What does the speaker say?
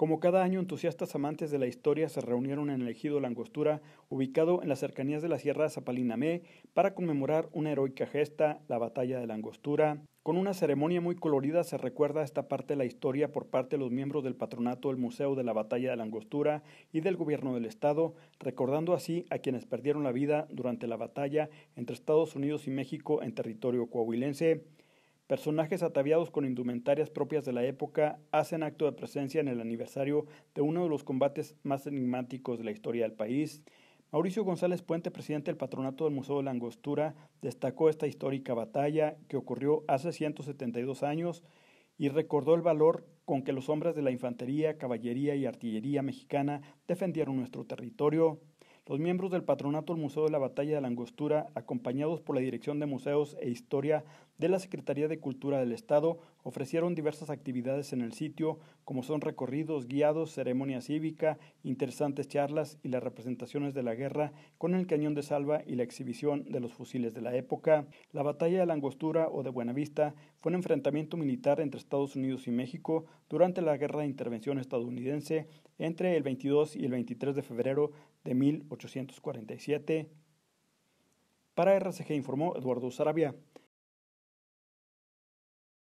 Como cada año, entusiastas amantes de la historia se reunieron en el ejido la angostura, ubicado en las cercanías de la Sierra Zapalinamé, para conmemorar una heroica gesta, la Batalla de la Angostura. Con una ceremonia muy colorida se recuerda esta parte de la historia por parte de los miembros del patronato del Museo de la Batalla de la Angostura y del Gobierno del Estado, recordando así a quienes perdieron la vida durante la batalla entre Estados Unidos y México en territorio coahuilense. Personajes ataviados con indumentarias propias de la época hacen acto de presencia en el aniversario de uno de los combates más enigmáticos de la historia del país. Mauricio González Puente, presidente del patronato del Museo de la Angostura, destacó esta histórica batalla que ocurrió hace 172 años y recordó el valor con que los hombres de la infantería, caballería y artillería mexicana defendieron nuestro territorio, los miembros del patronato del Museo de la Batalla de la Angostura, acompañados por la Dirección de Museos e Historia de la Secretaría de Cultura del Estado, ofrecieron diversas actividades en el sitio, como son recorridos guiados, ceremonia cívica, interesantes charlas y las representaciones de la guerra con el cañón de salva y la exhibición de los fusiles de la época. La Batalla de la Angostura o de Buenavista fue un enfrentamiento militar entre Estados Unidos y México durante la Guerra de Intervención estadounidense entre el 22 y el 23 de febrero de 1847. Para RCG informó Eduardo Sarabia,